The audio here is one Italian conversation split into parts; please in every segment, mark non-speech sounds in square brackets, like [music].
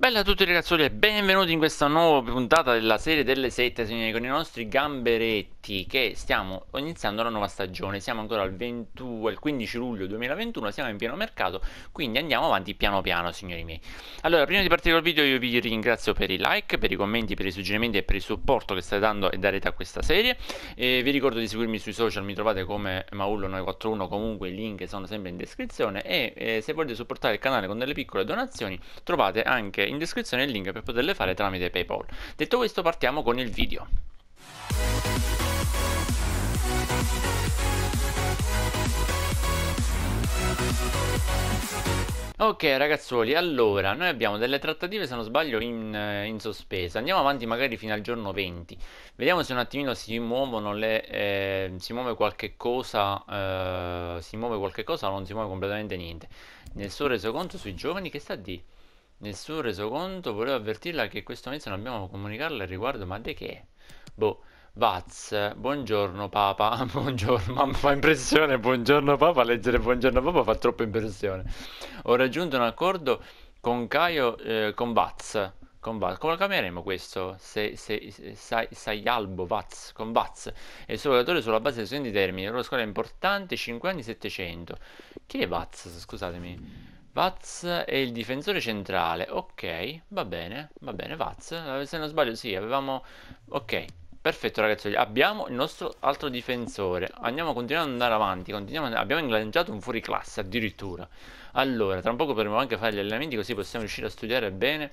Bella a tutti ragazzuoli e benvenuti in questa nuova puntata della serie delle sette con i nostri gamberetti tutti che stiamo iniziando la nuova stagione, siamo ancora al 22, il 15 luglio 2021, siamo in pieno mercato, quindi andiamo avanti piano piano, signori miei. Allora, prima di partire col video io vi ringrazio per i like, per i commenti, per i suggerimenti e per il supporto che state dando e darete a questa serie. E vi ricordo di seguirmi sui social, mi trovate come Maullo941, comunque i link sono sempre in descrizione e eh, se volete supportare il canale con delle piccole donazioni trovate anche in descrizione il link per poterle fare tramite PayPal. Detto questo partiamo con il video. Ok ragazzuoli, allora, noi abbiamo delle trattative se non sbaglio in, eh, in sospeso, andiamo avanti magari fino al giorno 20, vediamo se un attimino si muovono le, eh, si muove qualche cosa, eh, si muove qualche cosa o non si muove completamente niente. Nel suo resoconto sui giovani che sta di? Nel suo resoconto volevo avvertirla che questo mese non abbiamo a comunicarla al riguardo, ma di che? Boh, Vaz, buongiorno Papa, [laughs] buongiorno, mamma fa impressione, buongiorno Papa, leggere buongiorno Papa fa troppa impressione. Ho raggiunto un accordo con Caio, eh, con Vaz, con Vaz, come lo chiameremo questo? Se, se, se, sai, Saialbo, Vaz, con Vaz, e il suo relatore sulla base dei suoi termini, la loro scuola è importante, 5 anni 700. Chi è Vaz, scusatemi? Vaz è il difensore centrale, ok, va bene, va bene, Vaz, se non sbaglio sì, avevamo, ok, Perfetto ragazzi, abbiamo il nostro altro difensore Andiamo, continuiamo ad andare avanti continuiamo, Abbiamo ingaggiato un fuoriclasse addirittura Allora, tra un poco potremo anche fare gli allenamenti Così possiamo riuscire a studiare bene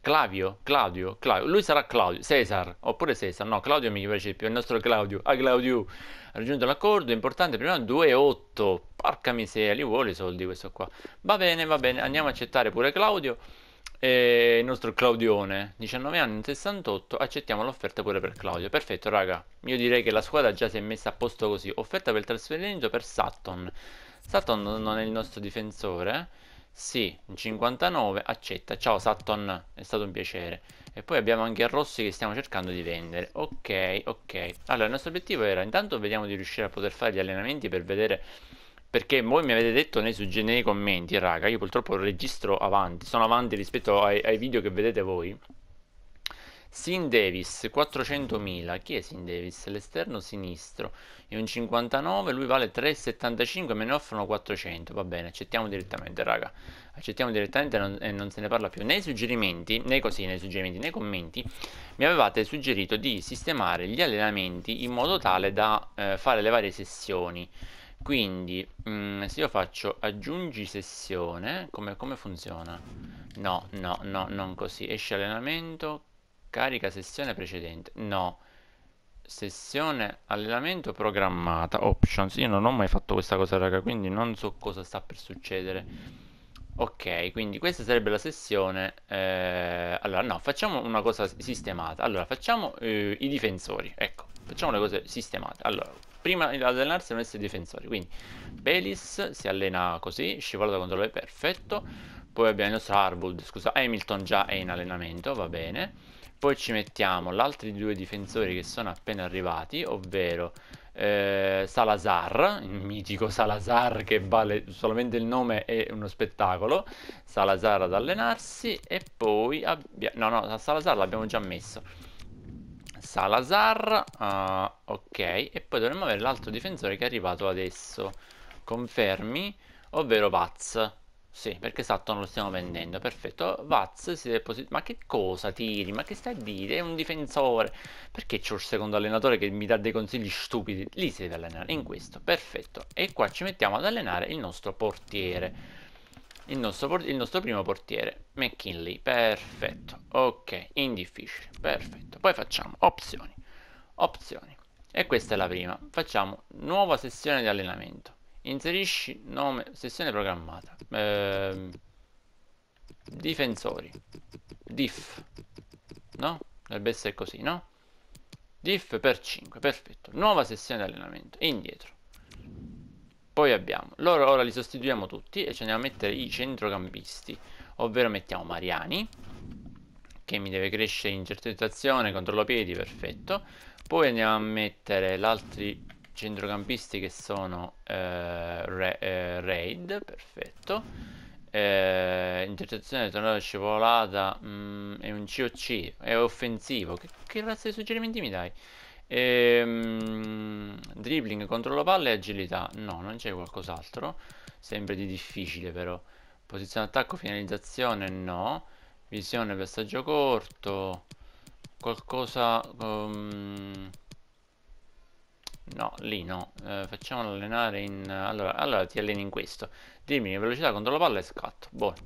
Clavio, Claudio, Claudio Lui sarà Claudio, Cesar Oppure Cesar, no, Claudio mi piace di più È il nostro Claudio, a ah, Claudio Ha raggiunto l'accordo, importante, prima 2-8 Porca miseria, li vuole i soldi questo qua Va bene, va bene, andiamo a accettare pure Claudio e eh, il nostro Claudione, 19 anni, 68, accettiamo l'offerta pure per Claudio. Perfetto, raga. Io direi che la squadra già si è messa a posto così. Offerta per il trasferimento per Sutton. Sutton non è il nostro difensore. Sì, 59, accetta. Ciao Sutton, è stato un piacere. E poi abbiamo anche Rossi che stiamo cercando di vendere. Ok, ok. Allora, il nostro obiettivo era intanto vediamo di riuscire a poter fare gli allenamenti per vedere perché voi mi avete detto nei suggerimenti nei commenti, raga, io purtroppo registro avanti, sono avanti rispetto ai, ai video che vedete voi. Sin Davis 400.000, chi è Sin Davis? L'esterno sinistro è un 59, lui vale 3,75 me ne offrono 400, va bene, accettiamo direttamente raga, accettiamo direttamente non, e non se ne parla più. Nei suggerimenti, nei così, nei suggerimenti, nei commenti, mi avevate suggerito di sistemare gli allenamenti in modo tale da eh, fare le varie sessioni. Quindi, mh, mm, se io faccio aggiungi sessione, come, come funziona? No, no, no, non così. Esce allenamento, carica sessione precedente. No, sessione allenamento programmata, options. Io non ho mai fatto questa cosa, raga, quindi non so cosa sta per succedere. Ok, quindi questa sarebbe la sessione. Eh, allora, no, facciamo una cosa sistemata. Allora, facciamo eh, i difensori. Ecco, facciamo le cose sistemate. Allora, prima di allenarsi devono essere difensori. Quindi Belis si allena così, scivolata contro è perfetto. Poi abbiamo il nostro Harwood, scusa, Hamilton già è in allenamento, va bene. Poi ci mettiamo gli altri due difensori che sono appena arrivati, ovvero eh, Salazar, il mitico Salazar che vale solamente il nome è uno spettacolo, Salazar ad allenarsi e poi abbiamo... no no, Salazar l'abbiamo già messo. Salazar uh, ok e poi dovremmo avere l'altro difensore che è arrivato adesso confermi ovvero Vaz sì perché non lo stiamo vendendo perfetto Vaz si deve posizionare ma che cosa tiri ma che stai a dire è un difensore perché c'è un secondo allenatore che mi dà dei consigli stupidi lì si deve allenare in questo perfetto e qua ci mettiamo ad allenare il nostro portiere il nostro, il nostro primo portiere, McKinley, perfetto, ok, in difficile, perfetto. Poi facciamo opzioni, opzioni, e questa è la prima. Facciamo nuova sessione di allenamento, inserisci nome, sessione programmata, eh, difensori, diff, no? Dovrebbe essere così, no? Diff per 5, perfetto. Nuova sessione di allenamento, indietro. Poi abbiamo, loro ora li sostituiamo tutti e ci andiamo a mettere i centrocampisti, ovvero mettiamo Mariani, che mi deve crescere in certezzazione controllo piedi, perfetto. Poi andiamo a mettere gli altri centrocampisti che sono eh, Re, eh, Raid, perfetto. Eh, intercettazione, tornata scivolata, mh, mm, è un COC, è offensivo. Che, che razza di suggerimenti mi dai? Ehm, dribbling, controllo palle e agilità. No, non c'è qualcos'altro. Sempre di difficile però. Posizione attacco, finalizzazione, no. Visione, passaggio corto. Qualcosa... Um... No, lì no. Eh, facciamolo allenare in... Allora, allora ti alleni in questo. Dribbling, velocità, controllo palle e scatto. Buono.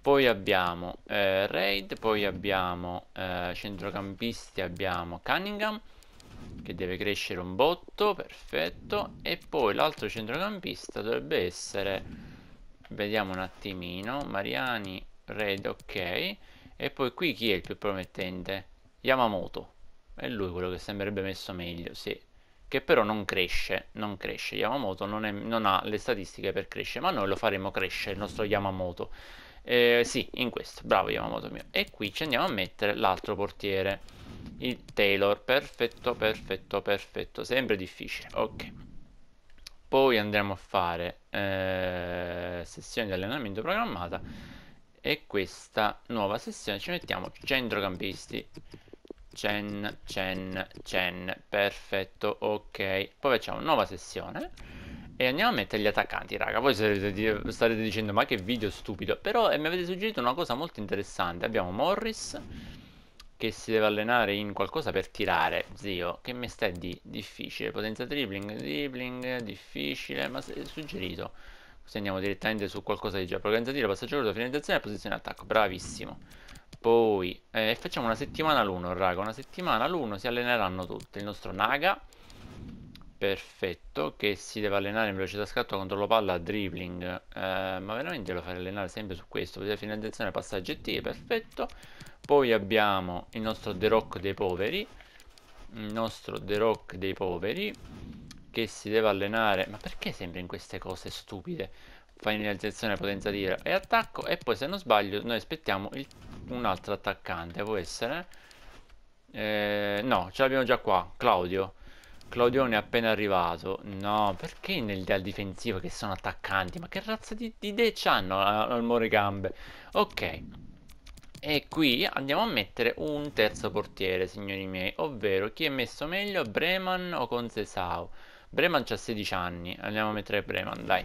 Poi abbiamo eh, Raid, poi abbiamo eh, centrocampisti, abbiamo Cunningham che deve crescere un botto, perfetto. E poi l'altro centrocampista dovrebbe essere, vediamo un attimino, Mariani, Red, ok. E poi qui chi è il più promettente? Yamamoto. È lui quello che sembrerebbe messo meglio, sì. Che però non cresce, non cresce. Yamamoto non, è, non ha le statistiche per crescere, ma noi lo faremo crescere, il nostro Yamamoto. Eh, sì, in questo. Bravo Yamamoto mio. E qui ci andiamo a mettere l'altro portiere il Taylor perfetto perfetto perfetto sempre difficile ok poi andremo a fare eh, sessione di allenamento programmata e questa nuova sessione ci mettiamo centrocampisti Chen, Chen, Chen, perfetto, ok. Poi facciamo nuova sessione e andiamo a mettere gli attaccanti, raga. Voi sarete, starete dicendo ma che video stupido, però eh, mi avete suggerito una cosa molto interessante. Abbiamo Morris che si deve allenare in qualcosa per tirare, zio, che mi stai di difficile, potenza dribbling, dribbling, difficile, ma suggerito. se andiamo direttamente su qualcosa di già programmato, tiro, passaggio corto, finalizzazione posizione attacco, bravissimo. Poi eh, facciamo una settimana l'uno, raga, una settimana l'uno si alleneranno tutti, il nostro Naga, Perfetto, che si deve allenare in velocità scatto, controllo palla, dribbling. Eh, ma veramente lo farei allenare sempre su questo. Potete attenzione, passaggi e tiri, perfetto. Poi abbiamo il nostro The Rock dei poveri. Il nostro The Rock dei poveri. Che si deve allenare. Ma perché sempre in queste cose stupide? Finalizzazione, potenza tiro e attacco. E poi se non sbaglio noi aspettiamo il... un altro attaccante. Può essere? Eh, no, ce l'abbiamo già qua. Claudio. Claudione è appena arrivato. No, perché nel al difensivo che sono attaccanti? Ma che razza di, di idee c'hanno al gambe? Ok. E qui andiamo a mettere un terzo portiere, signori miei. Ovvero, chi è messo meglio, Breman o Consesau? Breman ha 16 anni. Andiamo a mettere Breman, dai.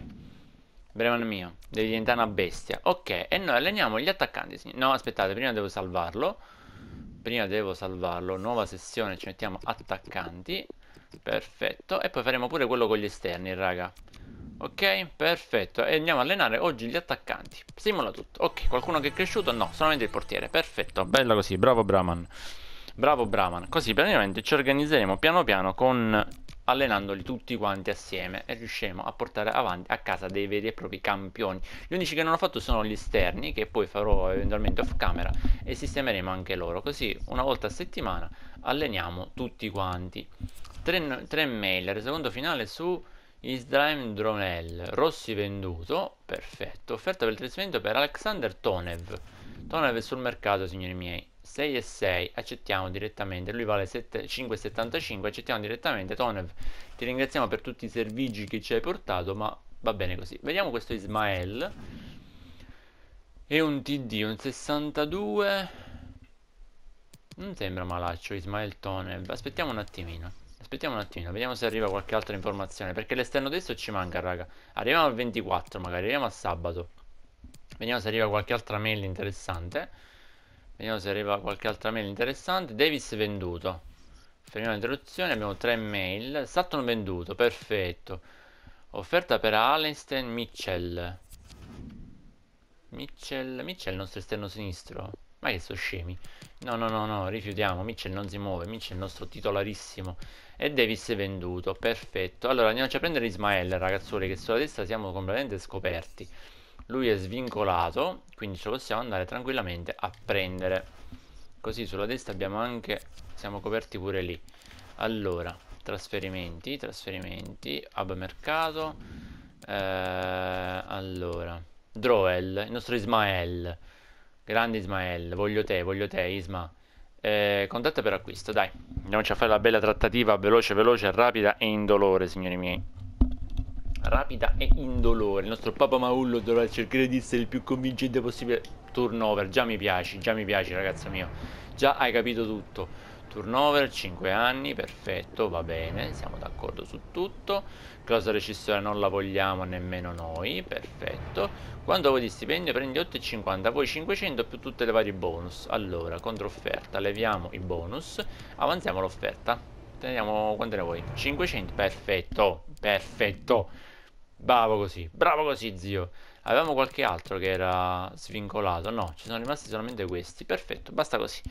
Breman mio, devi diventare una bestia. Ok, e noi alleniamo gli attaccanti. No, aspettate, prima devo salvarlo prima devo salvarlo nuova sessione ci mettiamo attaccanti Perfetto. E poi faremo pure quello con gli esterni, raga. Ok, perfetto. E andiamo a allenare oggi gli attaccanti. Simula tutto. Ok, qualcuno che è cresciuto? No, solamente il portiere. Perfetto, bella così. Bravo Brahman. Bravo Brahman. Così praticamente ci organizzeremo piano piano con allenandoli tutti quanti assieme e riusciremo a portare avanti a casa dei veri e propri campioni. Gli unici che non ho fatto sono gli esterni, che poi farò eventualmente off camera e sistemeremo anche loro. Così una volta a settimana alleniamo tutti quanti. 3, tre mail, resoconto finale su Isdraim Dronel, Rossi venduto, perfetto, offerta per il trasferimento per Alexander Tonev. Tonev è sul mercato, signori miei, 6 e 6, accettiamo direttamente, lui vale 5,75, accettiamo direttamente. Tonev, ti ringraziamo per tutti i servigi che ci hai portato, ma va bene così. Vediamo questo Ismael. È un TD, un 62. Non sembra malaccio Ismael Tonev, aspettiamo un attimino. Aspettiamo un attimo, vediamo se arriva qualche altra informazione. Perché l'esterno destro ci manca, raga. Arriviamo al 24, magari arriviamo a sabato. Vediamo se arriva qualche altra mail interessante. Vediamo se arriva qualche altra mail interessante. Davis venduto. Fermiamo l'interruzione, abbiamo tre mail. Sutton venduto, perfetto. Offerta per Allenstein Mitchell. Mitchell, Mitchell il nostro esterno sinistro. Ma che sono scemi? No, no, no, no, rifiutiamo. Mitchell non si muove. Mitchell è il nostro titolarissimo. E Davis è venduto. Perfetto. Allora andiamoci a prendere Ismael, ragazzuoli, che sulla destra siamo completamente scoperti. Lui è svincolato, quindi ce lo possiamo andare tranquillamente a prendere. Così sulla destra abbiamo anche... siamo coperti pure lì. Allora, trasferimenti, trasferimenti, hub mercato. Eh, allora, Droel, il nostro Ismael. Grande Ismael, voglio te, voglio te Isma. Eh, contatto per acquisto, dai. Andiamoci a fare la bella trattativa veloce, veloce, rapida e indolore, signori miei. Rapida e indolore. Il nostro Papa Maullo dovrà cercare di essere il più convincente possibile. Turnover, già mi piaci, già mi piaci ragazzo mio. Già hai capito tutto. Turnover 5 anni, perfetto, va bene, siamo d'accordo su tutto. Clausola recessoria non la vogliamo nemmeno noi, perfetto. Quando vuoi di stipendio prendi 8,50, voi 500 più tutte le varie bonus. Allora, controfferta, leviamo i bonus, avanziamo l'offerta. Teniamo, quante ne vuoi? 500, perfetto, perfetto. Bravo così, bravo così zio. Avevamo qualche altro che era svincolato, no, ci sono rimasti solamente questi, perfetto, basta così.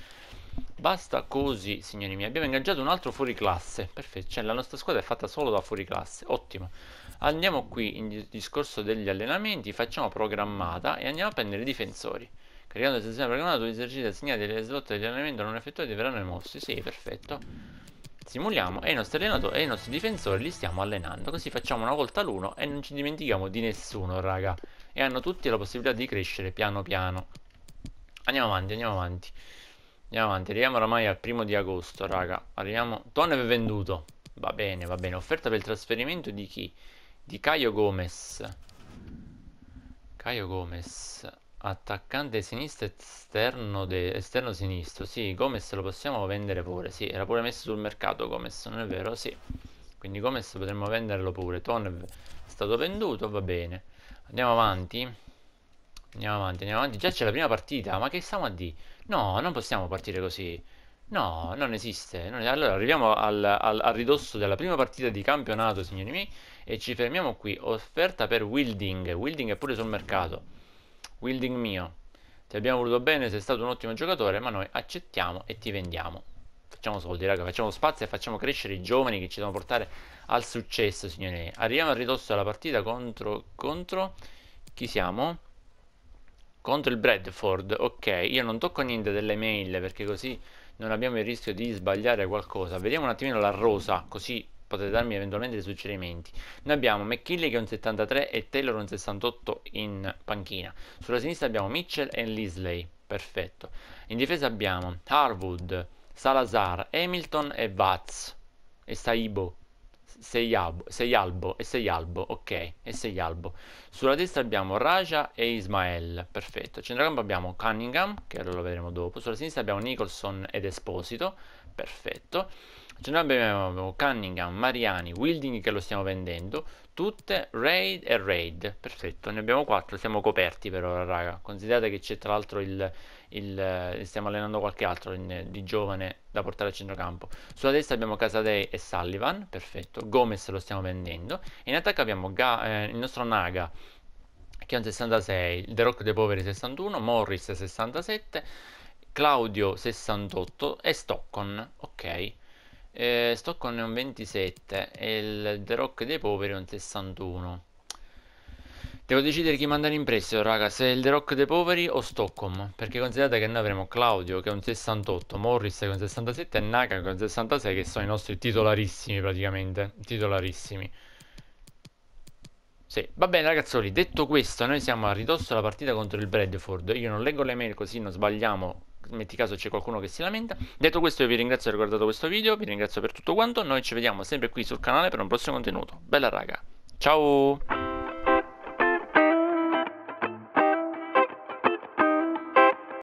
Basta così, signori miei. Abbiamo ingaggiato un altro fuori classe. Perfetto, cioè la nostra squadra è fatta solo da fuori classe. Ottimo. Andiamo qui in discorso degli allenamenti, facciamo programmata e andiamo a prendere i difensori. Caricando il sezione programmata, dove esercita assegnati le slot di allenamento non effettuati verranno rimossi. Sì, perfetto. Simuliamo e i nostri allenatori e i nostri difensori li stiamo allenando. Così facciamo una volta l'uno e non ci dimentichiamo di nessuno, raga. E hanno tutti la possibilità di crescere piano piano. Andiamo avanti, andiamo avanti. Andiamo avanti, arriviamo oramai al primo di agosto, raga. Arriviamo... Tuan è venduto. Va bene, va bene. Offerta per il trasferimento di chi? Di Caio Gomez. Caio Gomez. Attaccante sinistro esterno, esterno sinistro. Sì, Gomez lo possiamo vendere pure. Sì, era pure messo sul mercato Gomez, non è vero? Sì. Quindi Gomez potremmo venderlo pure. Ton è stato venduto, va bene. Andiamo avanti. Andiamo avanti, andiamo avanti. Già c'è la prima partita, ma che stiamo a di? No, non possiamo partire così. No, non esiste. Non... Allora, arriviamo al, al, al, ridosso della prima partita di campionato, signori miei, e ci fermiamo qui. Offerta per Wilding. Wilding è pure sul mercato. Wilding mio. Ti abbiamo voluto bene, sei stato un ottimo giocatore, ma noi accettiamo e ti vendiamo. Facciamo soldi, raga, facciamo spazio e facciamo crescere i giovani che ci devono portare al successo, signori miei. Arriviamo al ridosso della partita contro... contro... Chi siamo? contro il Bradford, ok, io non tocco niente delle mail perché così non abbiamo il rischio di sbagliare qualcosa. Vediamo un attimino la rosa, così potete darmi eventualmente dei suggerimenti. Noi abbiamo McKinley che è un 73 e Taylor un 68 in panchina. Sulla sinistra abbiamo Mitchell e Lisley, perfetto. In difesa abbiamo Harwood, Salazar, Hamilton e Watts. e Saibo sei albo, sei albo e sei albo, ok, e sei albo. Sulla destra abbiamo Raja e Ismael, perfetto. A centrocampo abbiamo Cunningham, che lo vedremo dopo. Sulla sinistra abbiamo Nicholson ed Esposito, perfetto. Cioè noi abbiamo Cunningham, Mariani, Wilding che lo stiamo vendendo, tutte Raid e Raid. Perfetto, ne abbiamo 4, siamo coperti per ora, raga. Considerate che c'è tra l'altro il, il, eh, stiamo allenando qualche altro in, di giovane da portare a centrocampo. Sulla destra abbiamo Casadei e Sullivan, perfetto. Gomez lo stiamo vendendo. E in attacco abbiamo Ga, eh, il nostro Naga che è un 66, The Rock dei Poveri 61, Morris 67, Claudio 68 e Stockton, ok eh, Stockholm è un 27 e il The Rock dei poveri è un 61 Devo decidere chi mandare in prestito, raga, se il The Rock dei poveri o Stockholm, perché considerate che noi avremo Claudio che è un 68, Morris che è un 67 e Naka che è un 66 che sono i nostri titolarissimi praticamente, titolarissimi. Sì, va bene ragazzoli, detto questo, noi siamo a ridosso della partita contro il Bradford, io non leggo le mail così non sbagliamo metti caso c'è qualcuno che si lamenta. Detto questo io vi ringrazio per aver guardato questo video, vi ringrazio per tutto quanto, noi ci vediamo sempre qui sul canale per un prossimo contenuto. Bella raga, ciao!